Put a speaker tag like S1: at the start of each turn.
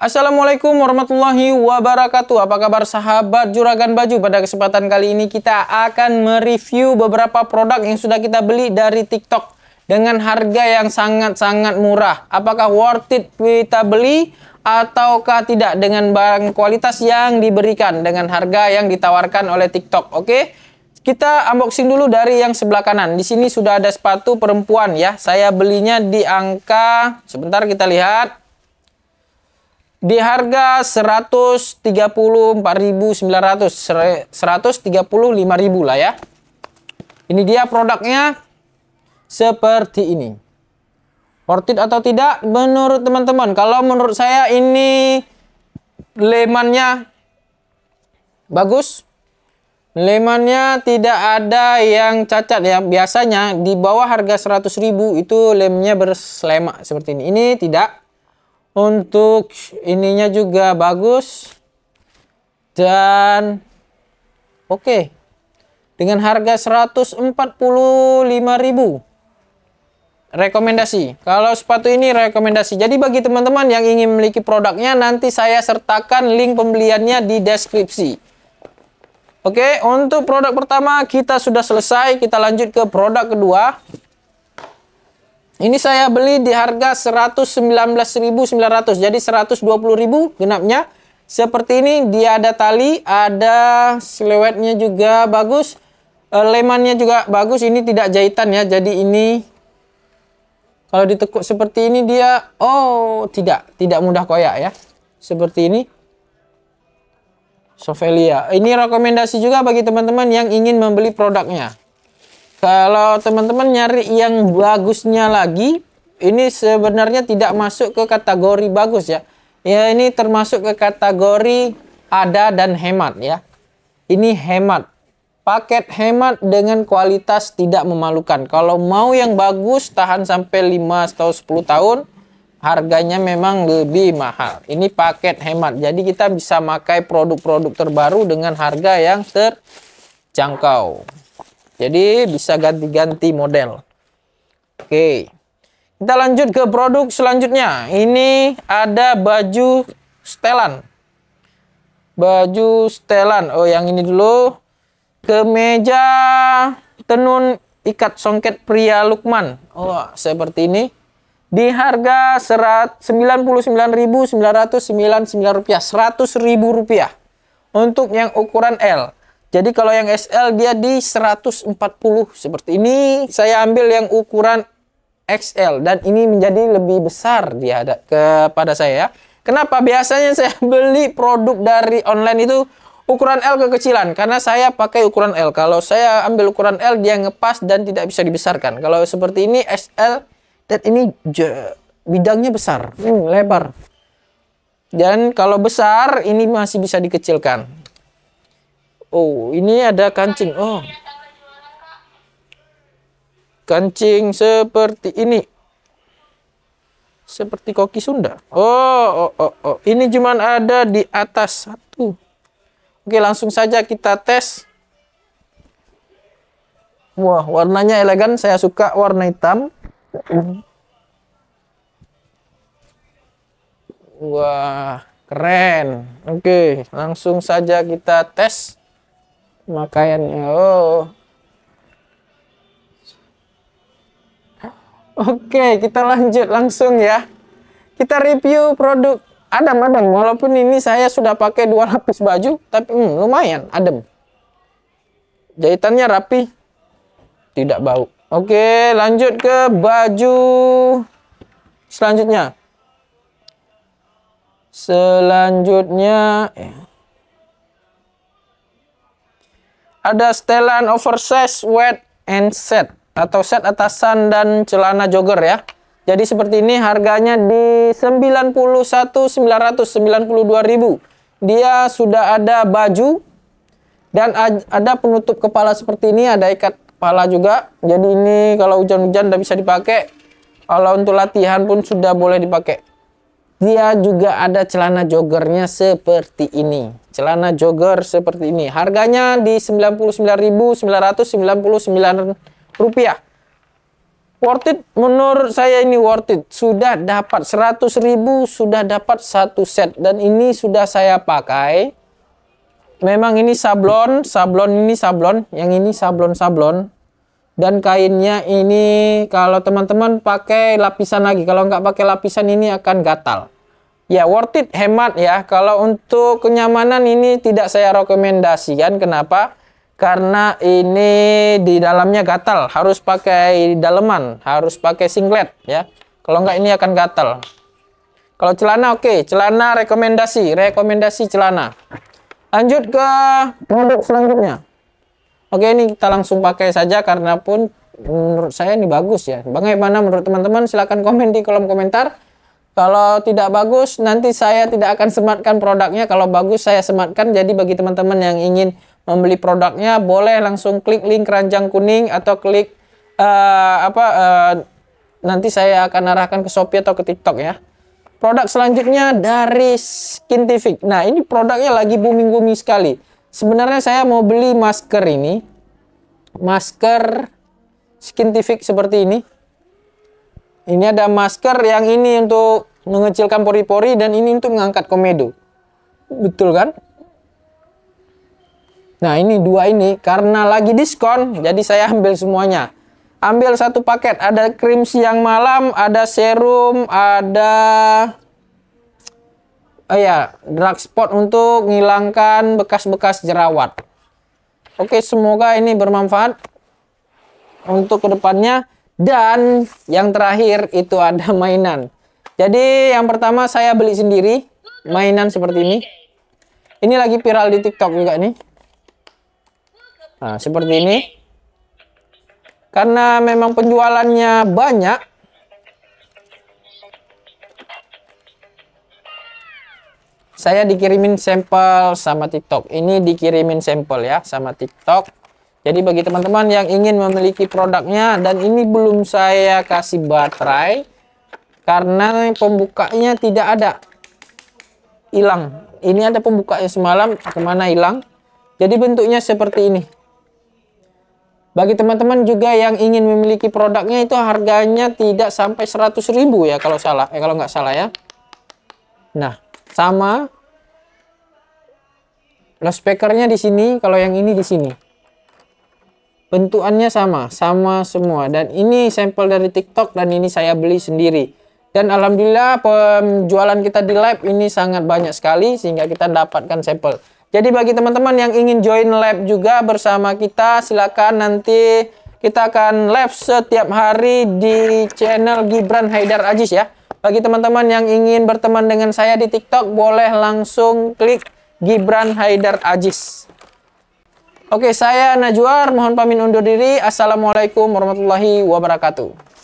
S1: Assalamualaikum warahmatullahi wabarakatuh Apa kabar sahabat Juragan Baju Pada kesempatan kali ini kita akan mereview beberapa produk yang sudah kita beli dari tiktok Dengan harga yang sangat-sangat murah Apakah worth it kita beli ataukah tidak Dengan barang kualitas yang diberikan Dengan harga yang ditawarkan oleh tiktok Oke kita unboxing dulu dari yang sebelah kanan Di sini sudah ada sepatu perempuan ya Saya belinya di angka Sebentar kita lihat di harga 134.900 135.000 lah ya ini dia produknya seperti ini worth it atau tidak menurut teman-teman kalau menurut saya ini lemannya bagus lemannya tidak ada yang cacat ya biasanya di bawah harga 100.000 itu lemnya berselemak seperti ini ini tidak untuk ininya juga bagus dan oke okay. dengan harga 145.000 rekomendasi kalau sepatu ini rekomendasi jadi bagi teman-teman yang ingin memiliki produknya nanti saya sertakan link pembeliannya di deskripsi Oke, okay, untuk produk pertama kita sudah selesai. Kita lanjut ke produk kedua. Ini saya beli di harga 119.900. Jadi 120.000 genapnya. Seperti ini dia ada tali, ada selewetnya juga bagus. Eh, lemannya juga bagus. Ini tidak jahitan ya. Jadi ini kalau ditekuk seperti ini dia oh tidak, tidak mudah koyak ya. Seperti ini. Sofelia. Ini rekomendasi juga bagi teman-teman yang ingin membeli produknya. Kalau teman-teman nyari yang bagusnya lagi, ini sebenarnya tidak masuk ke kategori bagus ya. Ya ini termasuk ke kategori ada dan hemat ya. Ini hemat. Paket hemat dengan kualitas tidak memalukan. Kalau mau yang bagus tahan sampai 5 atau 10 tahun, harganya memang lebih mahal. Ini paket hemat. Jadi kita bisa pakai produk-produk terbaru dengan harga yang terjangkau. Jadi bisa ganti-ganti model. Oke. Kita lanjut ke produk selanjutnya. Ini ada baju setelan. Baju setelan. Oh, yang ini dulu. Kemeja tenun ikat songket pria Lukman. Oh, seperti ini. Di harga rp 199.999 Rp100.000 untuk yang ukuran L. Jadi kalau yang SL dia di 140 seperti ini. Saya ambil yang ukuran XL dan ini menjadi lebih besar dia ada kepada saya ya. Kenapa biasanya saya beli produk dari online itu ukuran L kekecilan karena saya pakai ukuran L. Kalau saya ambil ukuran L dia ngepas dan tidak bisa dibesarkan. Kalau seperti ini SL dan ini bidangnya besar, hmm, lebar. Dan kalau besar ini masih bisa dikecilkan. Oh, ini ada kancing. Oh. Kancing seperti ini. Seperti koki Sunda. Oh, oh, oh, oh. Ini cuman ada di atas satu. Oke, langsung saja kita tes. Wah, warnanya elegan. Saya suka warna hitam. Wah, keren. Oke, langsung saja kita tes makanya Oh. Oke, kita lanjut langsung ya. Kita review produk adem-adem. Walaupun ini saya sudah pakai dua lapis baju, tapi hmm, lumayan adem. Jahitannya rapi, tidak bau. Oke, lanjut ke baju selanjutnya. Selanjutnya, eh, ada setelan oversize wet and set atau set atasan dan celana jogger ya. Jadi seperti ini harganya di 91.992.000 ribu. Dia sudah ada baju dan ada penutup kepala seperti ini, ada ikat kepala juga. Jadi ini kalau hujan-hujan udah bisa dipakai. Kalau untuk latihan pun sudah boleh dipakai dia juga ada celana jogernya seperti ini. Celana jogger seperti ini. Harganya di 99.999 rupiah. Worth it menurut saya ini worth it. Sudah dapat 100.000, sudah dapat satu set dan ini sudah saya pakai. Memang ini sablon, sablon ini sablon, yang ini sablon-sablon dan kainnya ini kalau teman-teman pakai lapisan lagi kalau nggak pakai lapisan ini akan gatal ya worth it hemat ya kalau untuk kenyamanan ini tidak saya rekomendasikan kenapa karena ini di dalamnya gatal harus pakai daleman harus pakai singlet ya kalau nggak ini akan gatal kalau celana oke okay. celana rekomendasi rekomendasi celana lanjut ke produk selanjutnya Oke, ini kita langsung pakai saja karena pun menurut saya ini bagus ya. Bagaimana menurut teman-teman? Silahkan komen di kolom komentar. Kalau tidak bagus, nanti saya tidak akan sematkan produknya. Kalau bagus, saya sematkan. Jadi bagi teman-teman yang ingin membeli produknya, boleh langsung klik link keranjang kuning atau klik uh, apa. Uh, nanti saya akan arahkan ke Shopee atau ke TikTok ya. Produk selanjutnya dari Skintific. Nah, ini produknya lagi booming-booming sekali sebenarnya saya mau beli masker ini masker skintific seperti ini ini ada masker yang ini untuk mengecilkan pori-pori dan ini untuk mengangkat komedo betul kan nah ini dua ini karena lagi diskon jadi saya ambil semuanya ambil satu paket ada krim siang malam ada serum ada Oh ya, drug spot untuk menghilangkan bekas-bekas jerawat. Oke, semoga ini bermanfaat untuk kedepannya. Dan yang terakhir itu ada mainan. Jadi yang pertama saya beli sendiri mainan seperti ini. Ini lagi viral di TikTok juga nih. Nah, seperti ini. Karena memang penjualannya banyak, saya dikirimin sampel sama TikTok. Ini dikirimin sampel ya sama TikTok. Jadi bagi teman-teman yang ingin memiliki produknya dan ini belum saya kasih baterai karena pembukanya tidak ada. Hilang. Ini ada pembukanya semalam kemana hilang. Jadi bentuknya seperti ini. Bagi teman-teman juga yang ingin memiliki produknya itu harganya tidak sampai 100.000 ya kalau salah. Eh kalau nggak salah ya. Nah, sama speakernya di sini kalau yang ini di sini bentukannya sama sama semua dan ini sampel dari TikTok dan ini saya beli sendiri dan alhamdulillah penjualan kita di lab ini sangat banyak sekali sehingga kita dapatkan sampel jadi bagi teman-teman yang ingin join lab juga bersama kita silakan nanti kita akan live setiap hari di channel Gibran Haidar Aziz ya bagi teman-teman yang ingin berteman dengan saya di TikTok, boleh langsung klik Gibran Haidar Ajis. Oke, saya Najwar, mohon pamit undur diri. Assalamualaikum warahmatullahi wabarakatuh.